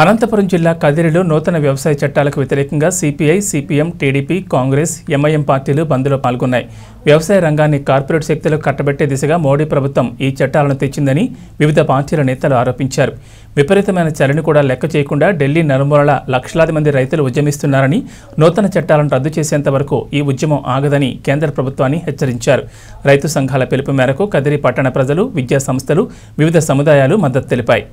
అనంతపురం జిల్లా కదిరిలో నూతన వ్యవసాయ చట్టాలకు వ్యతిరేకంగా CPI CPM TDP Congress MIM పార్టీలు బంద్లో పాల్గొన్నాయి వ్యవసాయ రంగాన్ని కార్పొరేట్ శక్తులకు కట్టబెట్టే దిశగా మోడీ ప్రభుత్వం ఈ చట్టాలను తెచ్చిందని వివిధ పార్టీల నేతలు ఆరోపించారు విపరీతమైన చలిని కూడా లెక్క చేయకుండా ఢిల్లీ నలుమూలల లక్షలాది మంది రైతులు ఉద్యమిస్తున్నారని నూతన చట్టాలను రద్దు చేసేంత వరకు ఈ ఉద్యమం ఆగదని కేంద్ర ప్రభుత్వాన్ని హెచ్చరించారు రైతు సంఘాల పిలుపు మేరకు కదిరి పట్టణ ప్రజలు విద్యా సంస్థలు వివిధ సముదాయాలు మద్దతు తెలిపాయి